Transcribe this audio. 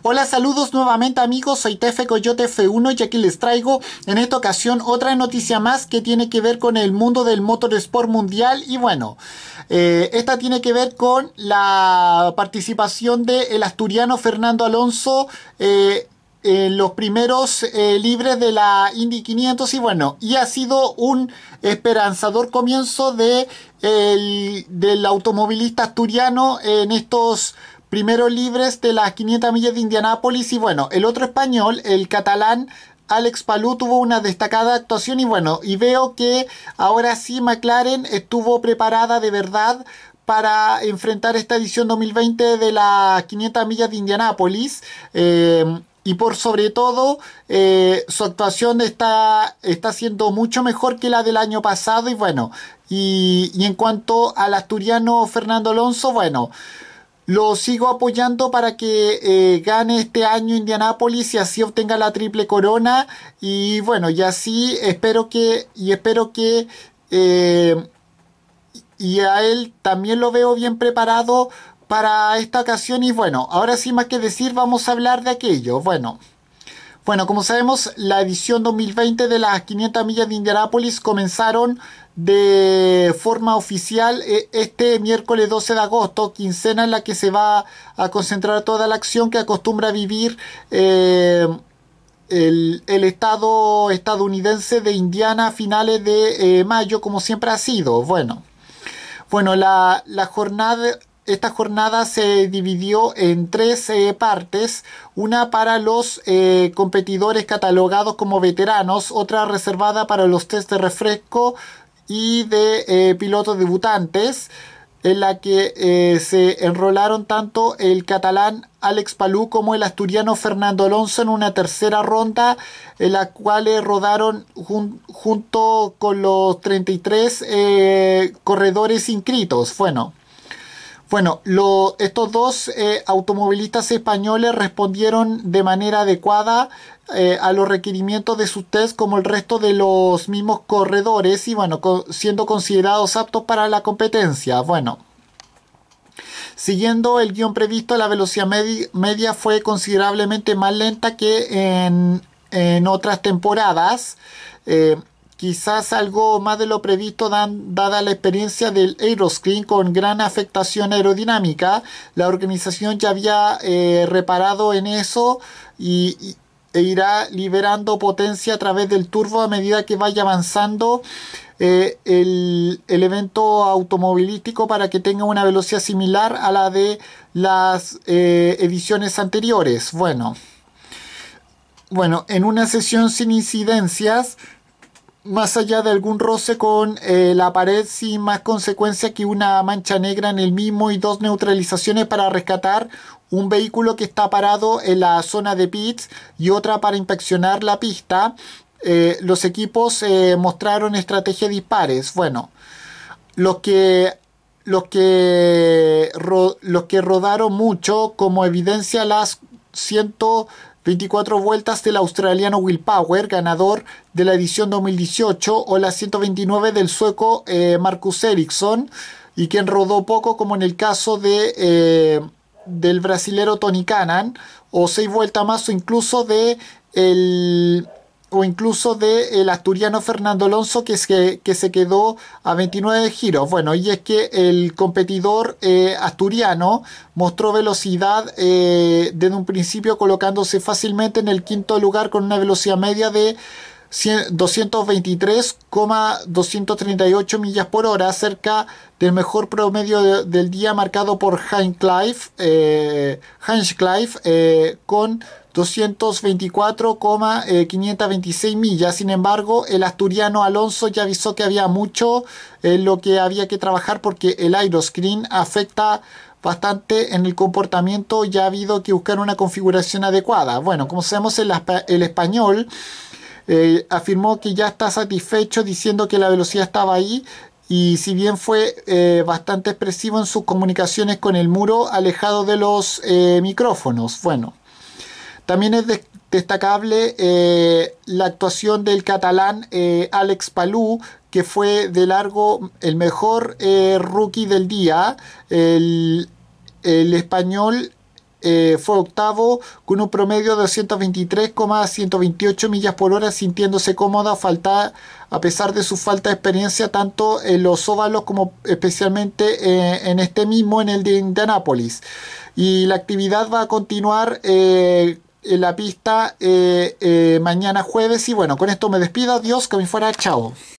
Hola, saludos nuevamente amigos, soy Tefe Coyote F1 y aquí les traigo en esta ocasión otra noticia más que tiene que ver con el mundo del motorsport mundial y bueno, eh, esta tiene que ver con la participación del asturiano Fernando Alonso eh, en los primeros eh, libres de la Indy 500 y bueno, y ha sido un esperanzador comienzo del automovilista asturiano en estos Primero libres de las 500 millas de Indianápolis y bueno, el otro español, el catalán Alex Palú, tuvo una destacada actuación y bueno, y veo que ahora sí McLaren estuvo preparada de verdad para enfrentar esta edición 2020 de las 500 millas de Indianápolis. Eh, y por sobre todo, eh, su actuación está, está siendo mucho mejor que la del año pasado. Y bueno, y, y en cuanto al asturiano Fernando Alonso, bueno, lo sigo apoyando para que eh, gane este año Indianápolis y así obtenga la triple corona. Y bueno, y así espero que. Y espero que. Eh, y a él también lo veo bien preparado para esta ocasión. Y bueno, ahora sí más que decir, vamos a hablar de aquello. Bueno. Bueno, como sabemos, la edición 2020 de las 500 millas de Indianápolis comenzaron de forma oficial eh, este miércoles 12 de agosto, quincena en la que se va a concentrar toda la acción que acostumbra vivir eh, el, estado estadounidense de Indiana a finales de eh, mayo, como siempre ha sido. Bueno, bueno la jornada esta jornada se dividió en tres eh, partes, una para los eh, competidores catalogados como veteranos, otra reservada para los test de refresco y de eh, pilotos debutantes, en la que se enrolaron tanto el catalán Alex Palú como el asturiano Fernando Alonso en una tercera ronda, en la cual rodaron junto con los 33 corredores inscritos. Bueno. Bueno, estos dos eh, automovilistas españoles respondieron de manera adecuada eh, a los requerimientos de sus test como el resto de los mismos corredores y bueno, siendo considerados aptos para la competencia. Bueno. Siguiendo el guión previsto, la velocidad media fue considerablemente más lenta que en, otras temporadas. Eh, quizás algo más de lo previsto dada la experiencia del Aeroscreen con gran afectación aerodinámica. La organización ya había eh, reparado en eso y, e irá liberando potencia a través del turbo a medida que vaya avanzando eh, el, evento automovilístico para que tenga una velocidad similar a la de las eh, ediciones anteriores. Bueno. Bueno, en una sesión sin incidencias más allá de algún roce con eh, la pared sin más consecuencia que una mancha negra en el mismo y dos neutralizaciones para rescatar un vehículo que está parado en la zona de pits y otra para inspeccionar la pista. Eh, los equipos eh, mostraron estrategias dispares. Bueno, los que, los, que los que rodaron mucho como evidencia las ciento 24 vueltas del australiano Will Power, ganador de la edición 2018, o las 129 del sueco eh, Marcus Ericsson, y quien rodó poco, como en el caso de, eh, del brasilero Tony Cannon, o 6 vueltas más, o incluso de el o incluso de el asturiano Fernando Alonso que se, que se quedó a 29 giros. Bueno, y es que el competidor eh, asturiano mostró velocidad eh, desde un principio colocándose fácilmente en el quinto lugar con una velocidad media de 223,238 millas por hora, cerca del mejor promedio del día marcado por Heinz Clive, eh, Heinz Clive eh, con 224,526 eh, millas. Sin embargo, el asturiano Alonso ya avisó que había mucho en lo que había que trabajar porque el aeroscreen afecta bastante en el comportamiento ya ha habido que buscar una configuración adecuada. Bueno, como sabemos, el español eh, afirmó que ya está satisfecho diciendo que la velocidad estaba ahí y si bien fue eh, bastante expresivo en sus comunicaciones con el muro alejado de los eh, micrófonos. Bueno, también es destacable la actuación del catalán Alex Palú, que fue de largo el mejor rookie del día. el español eh, fue octavo con un promedio de 223,128 millas por hora sintiéndose cómoda falta, a pesar de su falta de experiencia tanto en los óvalos como especialmente eh, en este mismo en el de Indianápolis y la actividad va a continuar eh, en la pista mañana jueves y bueno con esto me despido adiós que me fuera chao